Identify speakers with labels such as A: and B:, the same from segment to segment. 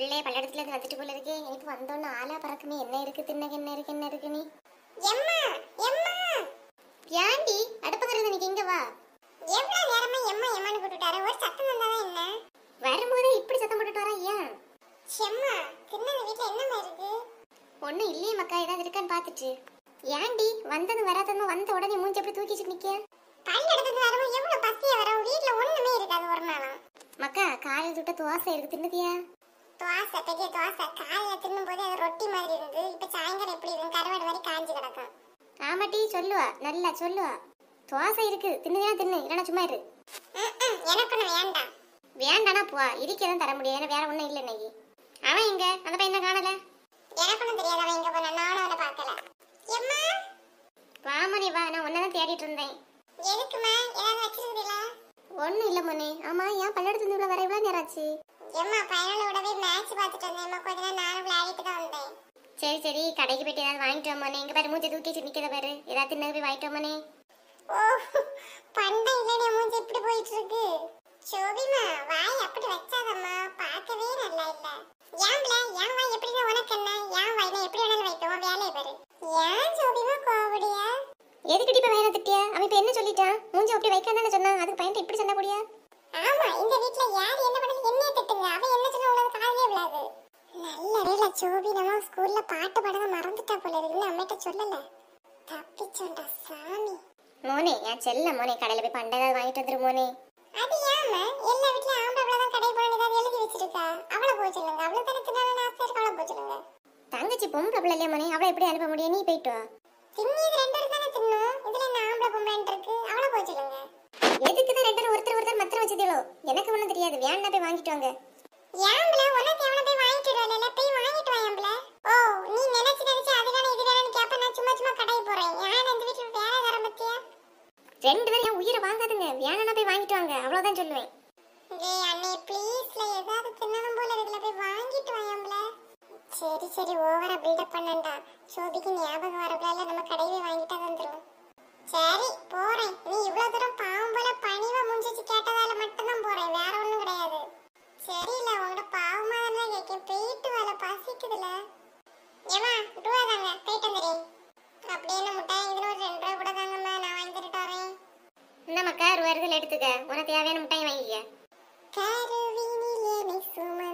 A: பிள்ளை பல்லடத்துல இருந்து வந்துட்டு போல இருக்கே எனக்கு வந்தோன்னு ஆளா பறக்குமே என்ன இருக்கு தின்னக்கு என்ன இருக்கு என்ன இருக்கு நீ எம்மா எம்மா ஏண்டி அடுப்பங்கறது எனக்கு இங்க வா எவ்வளவு நேரமா எம்மா எம்மான்னு போட்டுட்டாரு ஒரு சத்தம் வந்தா என்ன வரும்போது இப்படி சத்தம் போட்டுட்டு வர ஏன் செம்மா தின்னது வீட்ல மாதிரி இருக்கு ஒண்ணு இல்லையே மக்கா ஏதாவது இருக்கான்னு பாத்துட்டு ஏண்டி வந்தது வராததும் வந்த உடனே மூஞ்சி எப்படி தூக்கிட்டு நிக்க பல்லடத்துல வரவும் எவ்வளவு பசியா வரும் வீட்ல ஒண்ணுமே இருக்காது ஒரு நாளா மக்கா காலையில் தொட்ட தோசை இருக்கு தின்னுதியா தோசை பெரிய தோசை காலையில் திரும்பும்போது அது ரொட்டி மாதிரி இருந்து இப்போ சாயங்காலம் எப்படி இருக்கு கருவாடு மாதிரி காஞ்சி கிடக்கும் ஆமாட்டி சொல்லுவா நல்லா சொல்லுவா தோசை இருக்கு தின்னுதான் தின்னு இல்லைனா சும்மா இரு எனக்கு ஒன்று வேண்டாம் வேண்டானா போ இருக்கதான் தர முடியும் ஏன்னா வேற ஒன்றும் இல்லை இன்னைக்கு அவன் எங்க அந்த பையன் காணல எனக்கு ஒன்றும் தெரியாது அவன் எங்க போனா நானும் அவனை பார்க்கல எம்மா வாமணி வா நான் ஒன்றை தான் தேடிட்டு இருந்தேன் எதுக்குமா ஏதாவது வச்சிருக்கீங்களா ஒன்றும் இல்லை மணி ஆமா ஏன் பல்லடத்துல இவ்வளோ வர இவ்வளோ நேரம் ஏம்மா பையனோட கூடவே மேட்ச் பார்த்துட்டு வந்தேன் கொஞ்ச நேரம் நானும் விளையாடிட்டு தான் வந்தேன் சரி சரி கடைக்கு போயிட்டு ஏதாவது வாங்கிட்டு வாமானே எங்க பாரு மூஞ்சி தூக்கி நிக்கிற பாரு ஏதாவது தின்னு போய் வாங்கிட்டு வாமானே ஓ பண்டை இல்லனே மூஞ்சி இப்படி போயிட்டு இருக்கு சோபிமா வாய் அப்படி வச்சாதம்மா பார்க்கவே நல்லா இல்ல ஏன்ல ஏன் வாய் எப்படின்னா உனக்கு என்ன ஏன் வாய் நான் எப்படி வேணாலும் வைப்போம் வேலையை பாரு ஏன் சோபிமா கோவடியா எதுக்கு இப்ப வேற திட்டியா அவன் இப்ப என்ன சொல்லிட்டான் மூஞ்சி அப்படி வைக்காதானே சொன்னான் அதுக்கு பையன் எப்படி சொன்னா கூடியா ஆமா இந்த வீட்ல யார் என்ன பண்ணாலும் என்னைய திட்டுங்க அவன் என்ன சொன்னா உனக்கு காதலே விழாது நல்ல வேலை சோபி நம்ம ஸ்கூல்ல பாட்டு பாடத மறந்துட்டா போல இருக்குன்னு அம்மிட்ட சொல்லல தப்பிச்சோண்டா சாமி மோனே என் செல்ல மோனே கடையில போய் பண்டை ஏதாவது வாங்கிட்டு வந்துரு மோனே அது ஏமா எல்லா வீட்ல ஆம்பளை பிள்ளை தான் கடை போன ஏதாவது எழுதி வச்சிருக்கா அவளை போய் சொல்லுங்க அவளை தானே தின்னாலும் ஆசை இருக்கு போய் சொல்லுங்க தங்கச்சி பொம்பளை பிள்ளை இல்லையா மோனே அவளை எப்படி அனுப்ப முடியும் நீ போயிட்டு தின்னி இது ரெண்டு தானே தின்னும் இதுல என்ன ஆம்பளை பொம்பளைன்ட்டு இருக்கு அவளை போய் சொல்லுங்க எதுக்கு தான் ரெண்டு ஒருத்தர் ஒருத்தர் மத்திரம் வச்சதுகளோ எனக்கு ஒன்றும் தெரியாது வேண்டாம் போய் வாங்கிட்டு வாங்க ஏம்பல உனக்கு எவனை போய் வாங்கிட்டு வரல போய் வாங்கிட்டு வாயம்பல ஓ நீ நினைச்சு நினைச்சு அது வேணும் இது கேப்ப நான் சும்மா சும்மா கடை போறேன் ஏன் இந்த வீட்டுல வேலை வர பத்தியா ரெண்டு பேரும் என் உயிரை வாங்காதுங்க வேணும்னா போய் வாங்கிட்டு வாங்க அவ்வளவுதான் சொல்லுவேன் ஏய் அண்ணே ப்ளீஸ்ல ஏதாவது தின்னணும் போல இருக்குல போய் வாங்கிட்டு வாயம்பல சரி சரி ஓவரா பில்டப் பண்ணண்டா சோபிக்கு ஞாபகம் வரப்பல நம்ம கடையில வாங்கிட்டு வந்துரும் சரி போறேன் நீ இவ்வளவு தூரம் பாவம் போல பணிவா முடிஞ்சிச்சு கேட்டதால மட்டும்தான் போறேன் வேற ஒண்ணும் கிடையாது சரியில்ல உங்களோட பாவமா தானே கேட்கேன் போயிட்டு வேலை பசிக்குதுல ஏமா ரூபா தாங்க போயிட்டு வந்துடுறேன் அப்படியே என்ன முட்டாய் இதுல ஒரு ரெண்டு ரூபா கூட தாங்கம்மா நான் வாங்கி வரேன் இந்த மக்கா ரூபா இருக்குல்ல எடுத்துக்க உனக்கு தேவையான முட்டாய் வாங்கிக்க கருவினிலே சும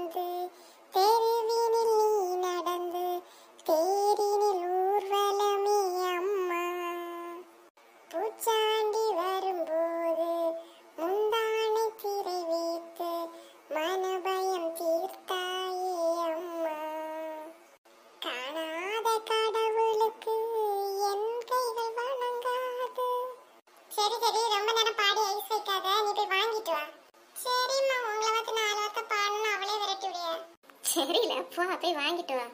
A: சரி ரொம்ப நேரம் பாடி ஐஸ் வைக்காத நீ போய் வாங்கிட்டு வா சரிம்மா உங்களை வந்து நாலு வார்த்தை பாடணும் அவளே விரட்டி விடிய சரியில போ போய் வாங்கிட்டு வா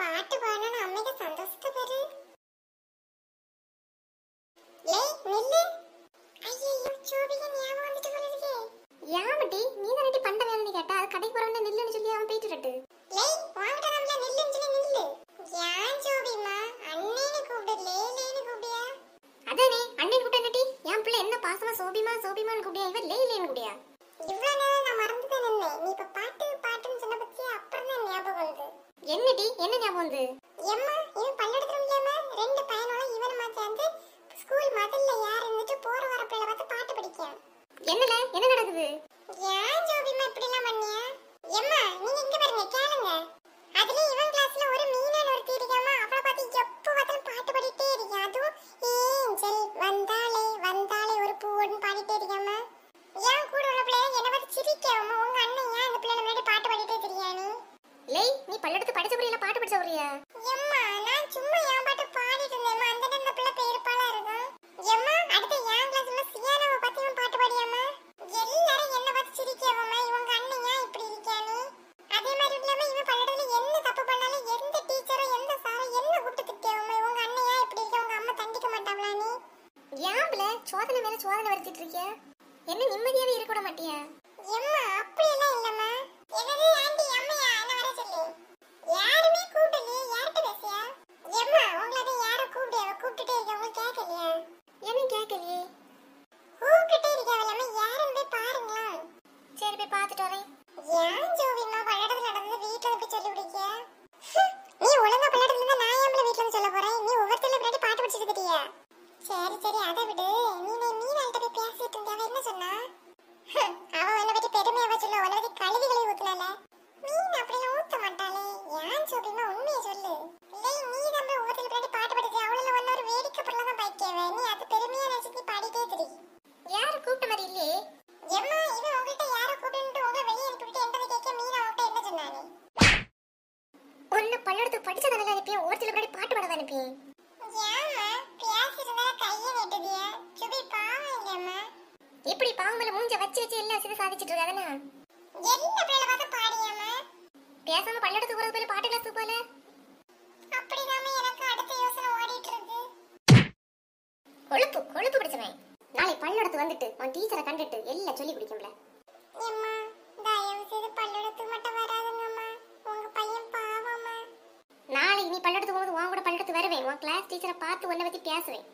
A: பாட்டு பாடணும்னு அம்மைக்கு சந்தோஷத்தை பெரு ஏய் நில்லு ஐயோ சோபிகா ஞாபகம் வந்துட்டு போல இருக்கே மாசமா சோபிமா சோபிமான்னு கூப்பிடியா இவன் லேயிலேன்னு கூப்பிடியா இவ்வளவு நேரம் நான் மறந்து தான் நீ இப்ப பாட்டு பாட்டுன்னு சொன்ன பத்தியே அப்புறம் தான் ஞாபகம் வந்து என்னடி என்ன ஞாபகம் வந்து எம்மா இவன் பல்லெடுத்துரும் இல்லாம ரெண்டு பையனோட இவனுமா சேர்ந்து ஸ்கூல் மதல்ல யார் இருந்துட்டு போற வர பிள்ளை பார்த்து பாட்டு படிக்கிறான் என்னல என்ன சோதனை மேல சோதனை வருத்திட்டு இருக்கிய என்ன நிம்மதியாவே இருக்க விட மாட்டியா எம்மா அப்படியெல்லாம் இல்லம்மா எதாவது ஆண்டி அம்மையா என்ன வர சொல்லு யாருமே கூப்பிடலையே யார்கிட்ட பேசியா எம்மா உங்களை தான் யாரும் கூப்பிட்டு அவ கூப்பிட்டுட்டே இருக்கவங்க கேட்கலையா எனக்கு கேட்கலையே கூப்பிட்டுட்டே இருக்கவங்க யாரும் போய் பாருங்களா சரி போய் பார்த்துட்டு வரேன் ஏன் ஜோவிமா பல்லடத்துல நடந்தது வீட்டுல போய் சொல்லி விடுக்கிய நீ ஒழுங்கா பல்லடத்துல இருந்தா நான் ஏன் வீட்டுல சொல்ல போறேன் நீ ஒவ்வொருத்தர் பின்னாடி பாட்டு படிச்சுட்டு சரி சரி அதை விடு என்ன சொன்னா அவ உன்னை பத்தி பெருமையாவ சொல்ல உன்னை பத்தி கழுவிகளை ஊத்துனால மீன் அப்படிலாம் ஊத்த மாட்டாளே ஏன் சொல்றீமா உண்மையை சொல்லு இல்லை நீ நம்ம ஊத்துல பின்னாடி பாட்டு படிச்சு அவள ஒன்ன ஒரு வேடிக்கை பொருளா தான் பாய்க்கவே நீ அது பெருமையா நினைச்சு நீ பாடிட்டே தெரியும் இப்படி பாவமல மூஞ்ச வச்சு வச்சு எல்லா சிறு சாதிச்சிட்டு இருக்காதானே பேசாம போறது போல பாட்டு கிளாஸ் போல எனக்கு அடுத்த யோசனை கொழுப்பு கொழுப்பு பிடிச்சவன் நாளை பல்லடத்து வந்துட்டு உன் டீச்சரை கண்டுட்டு எல்லாம் சொல்லி குடிக்கும்ல உங்க பையன் நாளை நீ பல்லடத்துக்கு போகும்போது உன் கூட பல்லடத்து வருவேன் உன் கிளாஸ் டீச்சரை பார்த்து உன்னை பத்தி பேசுவேன்